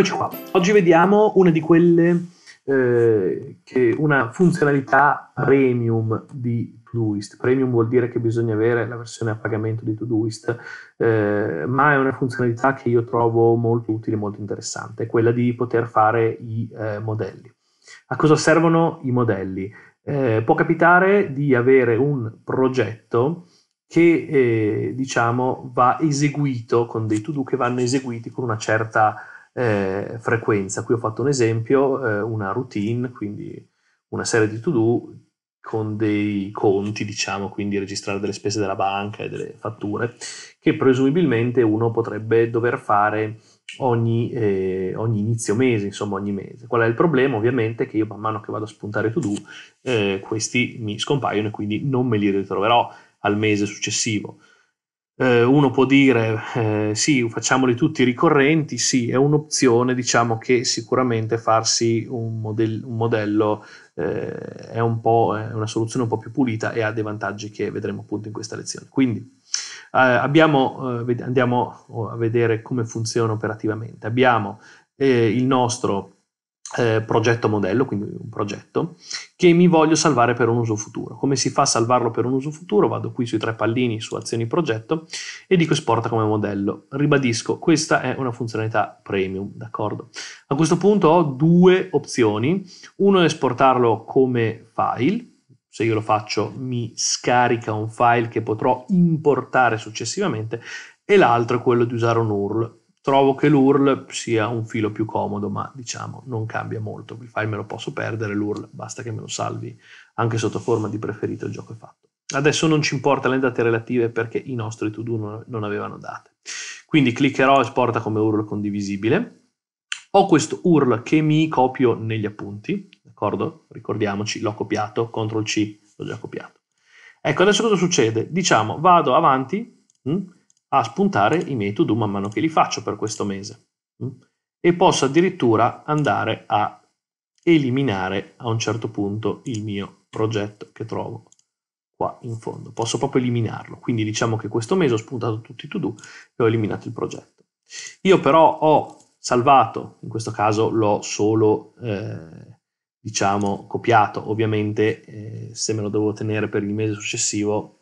Eccoci qua. Oggi vediamo una di quelle eh, che una funzionalità premium di Todoist. Premium vuol dire che bisogna avere la versione a pagamento di Todoist, eh, ma è una funzionalità che io trovo molto utile, e molto interessante, quella di poter fare i eh, modelli. A cosa servono i modelli? Eh, può capitare di avere un progetto che eh, diciamo va eseguito con dei to-do che vanno eseguiti con una certa eh, frequenza. Qui ho fatto un esempio, eh, una routine, quindi una serie di to-do con dei conti, diciamo, quindi registrare delle spese della banca e delle fatture, che presumibilmente uno potrebbe dover fare ogni, eh, ogni inizio mese, insomma ogni mese. Qual è il problema? Ovviamente che io man mano che vado a spuntare to-do, eh, questi mi scompaiono e quindi non me li ritroverò al mese successivo eh, uno può dire eh, sì, facciamoli tutti ricorrenti, sì, è un'opzione, diciamo che sicuramente farsi un, model- un modello eh, è, un è, una soluzione un po' più pulita e ha dei vantaggi che vedremo appunto in questa lezione. Quindi eh, abbiamo, eh, andiamo a vedere come funziona operativamente. Abbiamo eh, il nostro eh, progetto modello, quindi un progetto, che mi voglio salvare per un uso futuro. Come si fa a salvarlo per un uso futuro? Vado qui sui tre pallini su azioni progetto e dico esporta come modello. Ribadisco, questa è una funzionalità premium, d'accordo? A questo punto ho due opzioni. Uno è esportarlo come file, se io lo faccio mi scarica un file che potrò importare successivamente e l'altro è quello di usare un URL trovo che l'URL sia un filo più comodo, ma diciamo non cambia molto. Il file me lo posso perdere, l'URL basta che me lo salvi anche sotto forma di preferito il gioco è fatto. Adesso non ci importa le date relative perché i nostri to do non avevano date. Quindi cliccherò esporta come URL condivisibile. Ho questo URL che mi copio negli appunti, d'accordo? Ricordiamoci, l'ho copiato, CTRL C, l'ho già copiato. Ecco, adesso cosa succede? Diciamo, vado avanti, mh? Hm? a spuntare i miei to-do man mano che li faccio per questo mese mm? e posso addirittura andare a eliminare a un certo punto il mio progetto che trovo qua in fondo, posso proprio eliminarlo, quindi diciamo che questo mese ho spuntato tutti i to-do e ho eliminato il progetto. Io però ho salvato, in questo caso l'ho solo eh, diciamo copiato, ovviamente eh, se me lo devo tenere per il mese successivo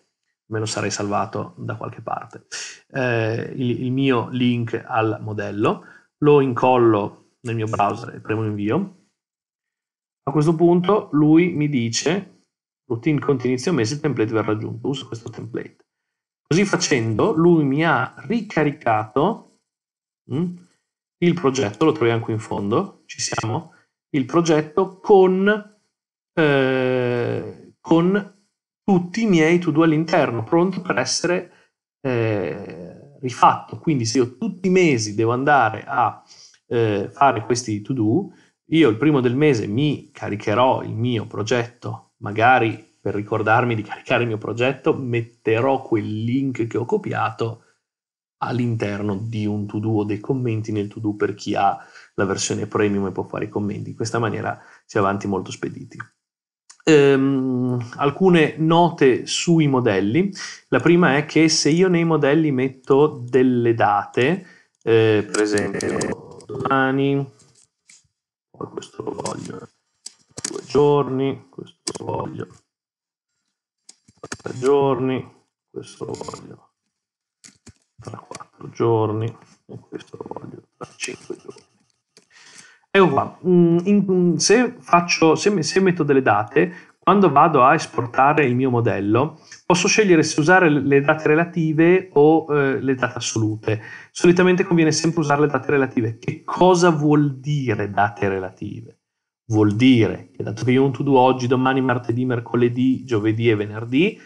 me lo sarei salvato da qualche parte. Eh, il, il, mio link al modello lo incollo nel mio browser e premo invio. A questo punto lui mi dice routine conti inizio mese, il template verrà aggiunto, uso questo template. Così facendo lui mi ha ricaricato mh, hm, il progetto, lo troviamo qui in fondo, ci siamo, il progetto con, eh, con tutti i miei to-do all'interno, pronto per essere eh, rifatto. Quindi se io tutti i mesi devo andare a eh, fare questi to-do, io il primo del mese mi caricherò il mio progetto, magari per ricordarmi di caricare il mio progetto, metterò quel link che ho copiato all'interno di un to-do o dei commenti nel to-do per chi ha la versione premium e può fare i commenti. In questa maniera si è avanti molto spediti ehm, alcune note sui modelli. La prima è che se io nei modelli metto delle date, eh, per esempio domani, poi questo lo voglio, due giorni, questo lo voglio, tre giorni, questo lo voglio, tra quattro giorni e questo lo voglio, tra cinque giorni è uguale. Mm, mm, se, faccio, se, se metto delle date, quando vado a esportare il mio modello, posso scegliere se usare le date relative o eh, le date assolute. Solitamente conviene sempre usare le date relative. Che cosa vuol dire date relative? Vuol dire che dato che io un to do oggi, domani, martedì, mercoledì, giovedì e venerdì,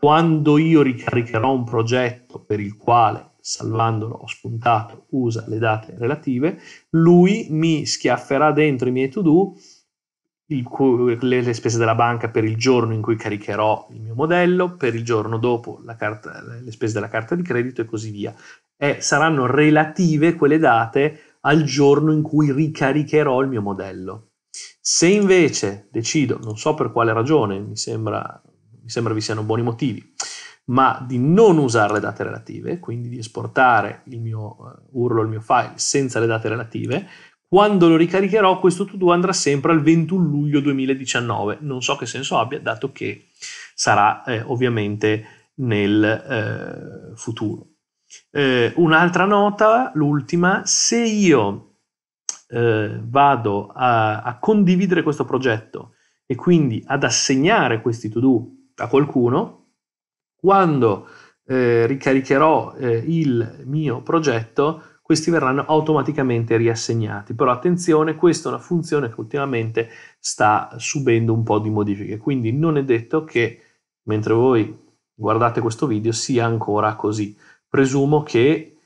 quando io ricaricherò un progetto per il quale salvandolo ho spuntato, usa le date relative, lui mi schiafferà dentro i miei to-do il, le, spese della banca per il giorno in cui caricherò il mio modello, per il giorno dopo carta, le spese della carta di credito e così via. E saranno relative quelle date al giorno in cui ricaricherò il mio modello. Se invece decido, non so per quale ragione, mi sembra, mi sembra vi siano buoni motivi, ma di non usare le date relative, quindi di esportare il mio eh, URL il mio file senza le date relative, quando lo ricaricherò questo to-do andrà sempre al 21 luglio 2019. Non so che senso abbia, dato che sarà eh, ovviamente nel eh, futuro. Eh, un'altra nota, l'ultima, se io eh, vado a, a condividere questo progetto e quindi ad assegnare questi to-do a qualcuno, quando eh, ricaricherò eh, il mio progetto, questi verranno automaticamente riassegnati. Però attenzione, questa è una funzione che ultimamente sta subendo un po' di modifiche, quindi non è detto che mentre voi guardate questo video sia ancora così. Presumo che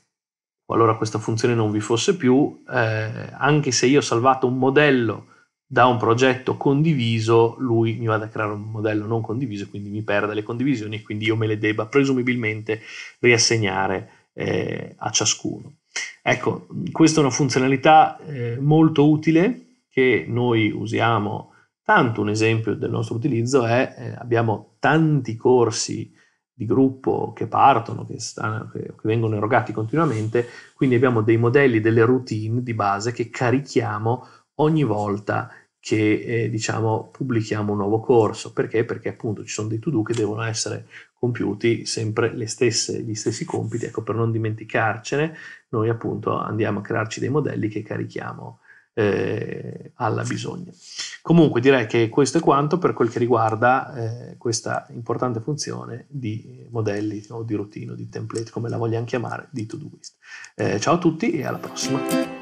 qualora questa funzione non vi fosse più, eh, anche se io ho salvato un modello da un progetto condiviso lui mi vada a creare un modello non condiviso e quindi mi perda le condivisioni e quindi io me le debba presumibilmente riassegnare eh, a ciascuno. Ecco, questa è una funzionalità eh, molto utile che noi usiamo tanto, un esempio del nostro utilizzo è eh, abbiamo tanti corsi di gruppo che partono, che, stanno, che, che vengono erogati continuamente, quindi abbiamo dei modelli, delle routine di base che carichiamo ogni volta che eh, diciamo pubblichiamo un nuovo corso perché perché appunto ci sono dei to do che devono essere compiuti sempre le stesse, gli stessi compiti ecco per non dimenticarcene noi appunto andiamo a crearci dei modelli che carichiamo eh, alla bisogna comunque direi che questo è quanto per quel che riguarda eh, questa importante funzione di modelli o di routine o di template come la vogliamo chiamare di to do list eh, ciao a tutti e alla prossima